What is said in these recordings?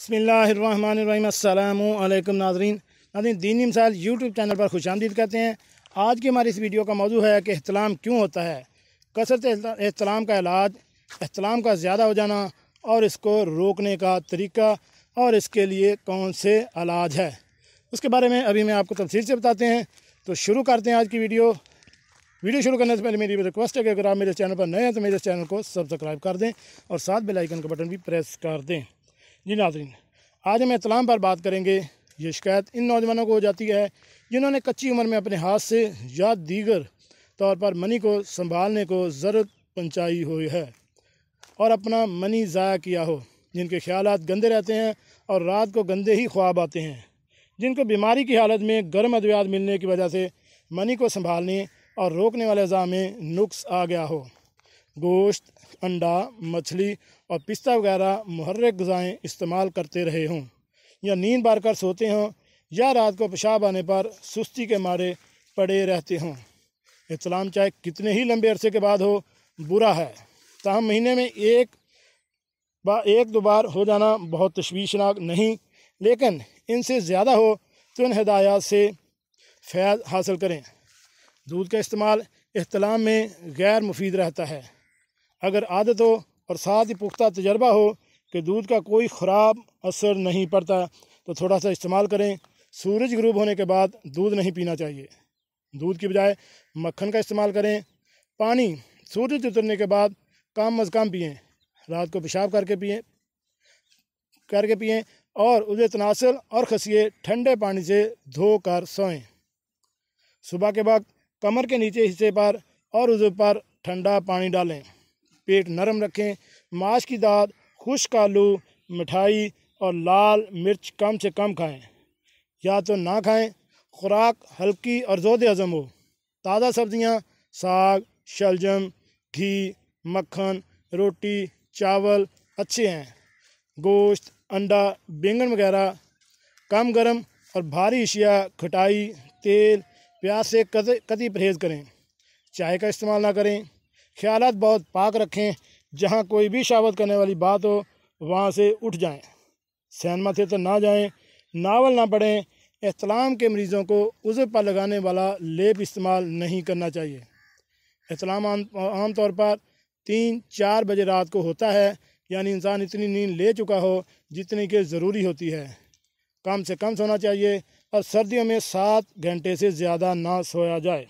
बसमिलकुम नाजरीन नाजरीन दीनी मिसाल यूट्यूब चैनल पर खुश आमदीद करते हैं आज की हमारी इस वीडियो का मौजू है कि अहतलाम क्यों होता है कसरत अहतलाम का इलाज अहतलाम का ज़्यादा हो जाना और इसको रोकने का तरीका और इसके लिए कौन से इलाज है उसके बारे में अभी मैं आपको तफसील से बताते हैं तो शुरू करते हैं आज की वीडियो वीडियो शुरू करने से पहले मेरी रिक्वेस्ट है कि अगर आप मेरे चैनल पर नए हैं तो मेरे चैनल को सब्सक्राइब कर दें और साथ बेलाइकन का बटन भी प्रेस कर दें जी नाजरीन आज हम इतलाम पर बात करेंगे ये शिकायत इन नौजवानों को हो जाती है जिन्होंने कच्ची उम्र में अपने हाथ से या दीगर तौर पर मनी को संभालने को ज़रूरत पहुँचाई हुई है और अपना मनी ज़ाया किया हो जिनके ख्याल गंदे रहते हैं और रात को गंदे ही ख्वाब आते हैं जिनको बीमारी की हालत में गर्म अद्वियात मिलने की वजह से मनी को संभालने और रोकने वाले अज़ा में नुक्स आ गया हो गोश्त अंडा मछली और पिस्ता वगैरह महर्रक गज़ाएँ इस्तेमाल करते रहे हों या नींद बार कर सोते हों या रात को पेशाब आने पर सुस्ती के मारे पड़े रहते हों इतलाम चाहे कितने ही लंबे अरसे के बाद हो बुरा है तहम महीने में एक बा एक दो बार हो जाना बहुत तशवीशनाक नहीं लेकिन इनसे ज़्यादा हो तो इन हदायात से फैज़ हासिल करें दूध का इस्तेमाल अहतलाम में गैर मुफीद रहता है अगर आदत हो और साथ ही पुख्ता तजर्बा हो कि दूध का कोई ख़राब असर नहीं पड़ता तो थोड़ा सा इस्तेमाल करें सूरज ग्रूब होने के बाद दूध नहीं पीना चाहिए दूध की बजाय मक्खन का इस्तेमाल करें पानी सूरज उतरने के बाद कम अज़ कम पिएँ रात को पेशाब करके पिए करके पिएँ और उसे तनासर और खसीए ठंडे पानी से धो कर सोएँ सुबह के वक्त कमर के नीचे हिस्से पर और उस पर ठंडा पानी डालें पेट नरम रखें माश की दाद खुश्क आलू मिठाई और लाल मिर्च कम से कम खाएं या तो ना खाएं खुराक हल्की और जोद हज़म हो ताज़ा सब्ज़ियाँ साग शलजम घी मक्खन रोटी चावल अच्छे हैं गोश्त अंडा बैंगन वगैरह कम गर्म और भारी अशिया खटाई तेल प्याज से कदी परहेज़ करें चाय का इस्तेमाल ना करें ख्याल बहुत पाक रखें जहाँ कोई भी शावत करने वाली बात हो वहाँ से उठ जाएँ सैनमा तो ना जाएँ नावल ना पढ़ें एहतलाम के मरीज़ों को उज़र पर लगाने वाला लेप इस्तेमाल नहीं करना चाहिए एहतलाम आम तौर पर तीन चार बजे रात को होता है यानी इंसान इतनी नींद ले चुका हो जितनी के ज़रूरी होती है कम से कम सोना चाहिए और सर्दियों में सात घंटे से ज़्यादा ना सोया जाए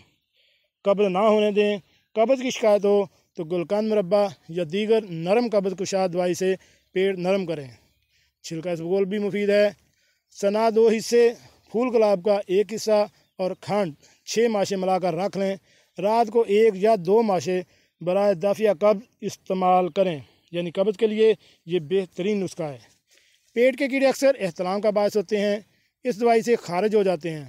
कब्र ना होने दें कब्ज़ की शिकायत हो तो गुलकान मुरबा या दीगर नरम कब्ज़ कुशा दवाई से पेड़ नरम करें छिलका इसबगोल भी मुफीद है सना दो हिस्से फूल गुलाब का एक हिस्सा और खंड छः माशे मिलाकर रख लें रात को एक या दो माशे बरए दाफिया कब्ज़ इस्तेमाल करें यानी कब्ज़ के लिए ये बेहतरीन नुस्खा है पेट के कीड़े अक्सर अहतलाम का बायस होते हैं इस दवाई से खारिज हो जाते हैं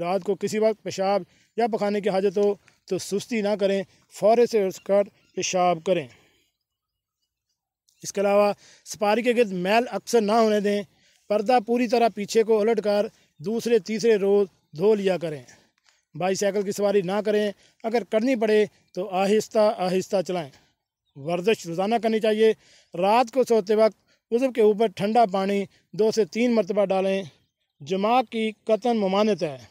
रात को किसी वक्त पेशाब या पखाने की हाजत हो तो सुस्ती ना करें फौर से उठकर पेशाब करें इसके अलावा सपारी के गर्द मैल अक्सर ना होने दें पर्दा पूरी तरह पीछे को उलट कर दूसरे तीसरे रोज़ धो लिया करें बाईसाइकिल की सवारी ना करें अगर करनी पड़े तो आहिस्ता आहिस्ता चलाएं वर्जिश रोज़ाना करनी चाहिए रात को सोते वक्त उज़ब के ऊपर ठंडा पानी दो से तीन मरतबा डालें जमाग की कतन ममानत है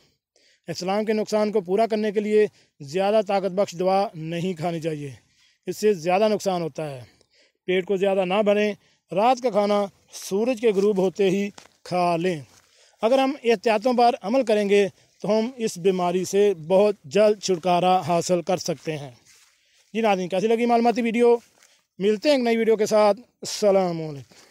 इस्लाम के नुकसान को पूरा करने के लिए ज़्यादा ताकत बख्श दवा नहीं खानी चाहिए इससे ज़्यादा नुकसान होता है पेट को ज़्यादा ना भरें रात का खाना सूरज के ग्रूब होते ही खा लें अगर हम एहतियातों पर अमल करेंगे तो हम इस बीमारी से बहुत जल्द छुटकारा हासिल कर सकते हैं जी नाजिन कैसी लगी मालूमती वीडियो मिलते हैं एक नई वीडियो के साथ अलैक्म